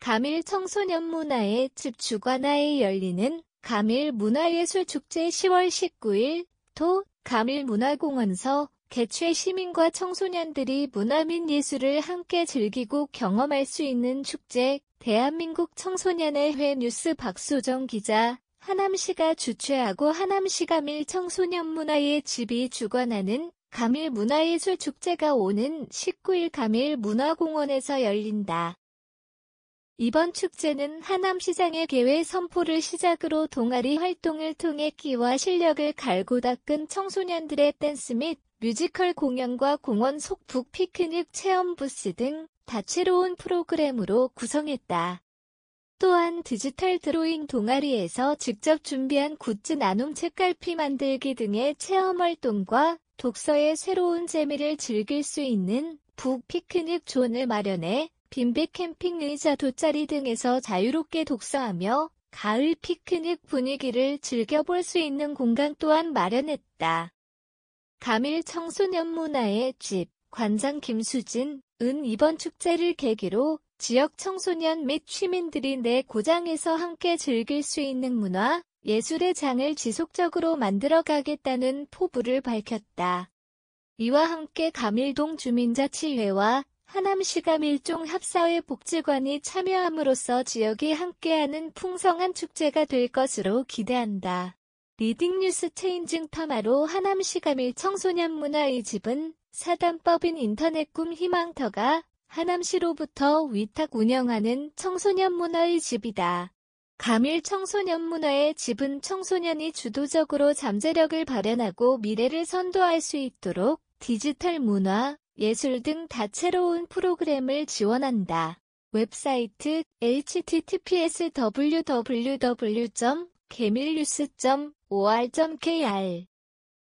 감일 청소년 문화의 집 주관하에 열리는 감일 문화예술축제 10월 19일 토 감일 문화공원서 개최 시민과 청소년들이 문화 및 예술을 함께 즐기고 경험할 수 있는 축제 대한민국 청소년의 회 뉴스 박소정 기자 하남시가 주최하고 하남시 감일 청소년 문화의 집이 주관하는 감일 문화예술 축제가 오는 19일 감일 문화공원에서 열린다. 이번 축제는 하남시장의 개회 선포를 시작으로 동아리 활동을 통해 끼와 실력을 갈고 닦은 청소년들의 댄스 및 뮤지컬 공연과 공원 속 북 피크닉 체험 부스 등 다채로운 프로그램으로 구성했다. 또한 디지털 드로잉 동아리에서 직접 준비한 굿즈 나눔 책갈피 만들기 등의 체험 활동과 독서의 새로운 재미를 즐길 수 있는 북 피크닉 존을 마련해 빈백 캠핑 의자 돗자리 등에서 자유롭게 독서하며 가을 피크닉 분위기를 즐겨볼 수 있는 공간 또한 마련했다. 가밀 청소년 문화의 집 관장 김수진, 은 이번 축제를 계기로 지역 청소년 및취민들이내 고장에서 함께 즐길 수 있는 문화, 예술의 장을 지속적으로 만들어가겠다는 포부를 밝혔다. 이와 함께 가밀동 주민자치회와 하남시가 밀종 합사회 복지관이 참여함으로써 지역이 함께하는 풍성한 축제가 될 것으로 기대한다. 리딩뉴스 체인징 터마로 하남시가밀 청소년 문화의 집은 사단법인 인터넷 꿈 희망터가 하남시로부터 위탁 운영하는 청소년 문화의 집이다. 가밀 청소년 문화의 집은 청소년이 주도적으로 잠재력을 발현하고 미래를 선도할 수 있도록 디지털 문화, 예술 등 다채로운 프로그램을 지원한다. 웹사이트 https www.개밀뉴스.or.kr